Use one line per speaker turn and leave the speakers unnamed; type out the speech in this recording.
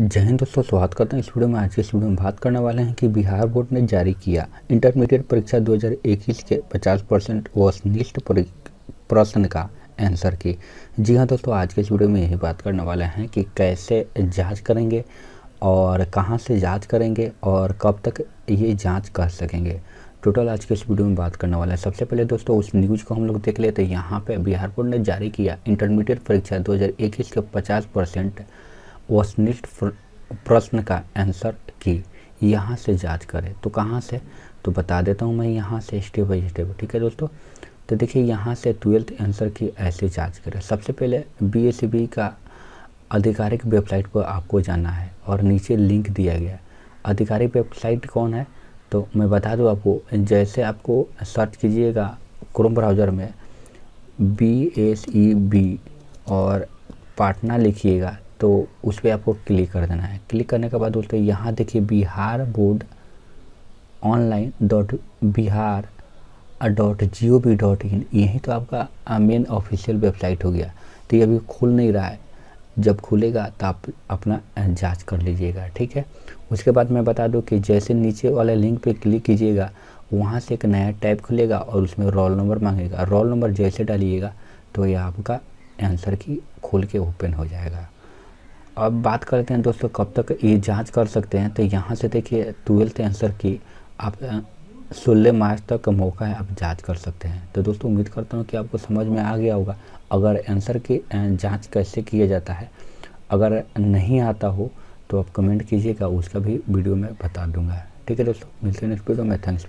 जय हिंद दोस्तों स्वागत करते हैं इस वीडियो में आज के इस वीडियो में बात करने वाले हैं कि बिहार बोर्ड ने जारी किया इंटरमीडिएट परीक्षा 2021 के 50 परसेंट वस्तनिष्ठ प्रश्न का आंसर की जी हाँ दोस्तों आज के इस वीडियो में यही बात करने वाले हैं कि कैसे जांच करेंगे और कहाँ से जाँच करेंगे और कब तक ये जाँच कर सकेंगे टोटल आज के इस वीडियो में बात करने वाला है सबसे पहले दोस्तों उस न्यूज़ को हम लोग देख लेते हैं यहाँ पे बिहार बोर्ड ने जारी किया इंटरमीडिएट परीक्षा 2021 के 50 परसेंट वस्निष्ठ प्रश्न का आंसर की यहाँ से जांच करें तो कहाँ से तो बता देता हूँ मैं यहाँ से स्टेप बाई स्टेप ठीक है दोस्तों तो देखिए यहाँ से ट्वेल्थ आंसर की ऐसे जांच करें सबसे पहले बी e का आधिकारिक वेबसाइट पर आपको जाना है और नीचे लिंक दिया गया है आधिकारिक वेबसाइट कौन है तो मैं बता दूँ आपको जैसे आपको सर्च कीजिएगा क्रोम ब्राउज़र में बी एस ई बी और पाटना लिखिएगा तो उस पर आपको क्लिक कर देना है क्लिक करने के बाद बोलते हैं यहाँ देखिए Bihar board online dot Bihar dot G O V dot in यही तो आपका मेन ऑफिशियल वेबसाइट हो गया तो ये अभी खुल नहीं रहा है जब खुलेगा तो आप अपना जांच कर लीजिएगा ठीक है उसके बाद मैं बता दूं कि जैसे नीचे वाले लिंक पे क्लिक कीजिएगा वहाँ से एक नया टैब खुलेगा और उसमें रोल नंबर मांगेगा रोल नंबर जैसे डालिएगा तो ये आपका आंसर की खोल के ओपन हो जाएगा अब बात करते हैं दोस्तों कब तक ये जांच कर सकते हैं तो यहाँ से देखिए ट्वेल्थ आंसर की आप सोलह मार्च तक का मौका है आप जांच कर सकते हैं तो दोस्तों उम्मीद करता हूँ कि आपको समझ में आ गया होगा अगर आंसर की जांच कैसे किया जाता है अगर नहीं आता हो तो आप कमेंट कीजिएगा उसका भी वीडियो में बता दूंगा ठीक है दोस्तों मिलते हैं नेक्स्ट वीडियो में थैंक्स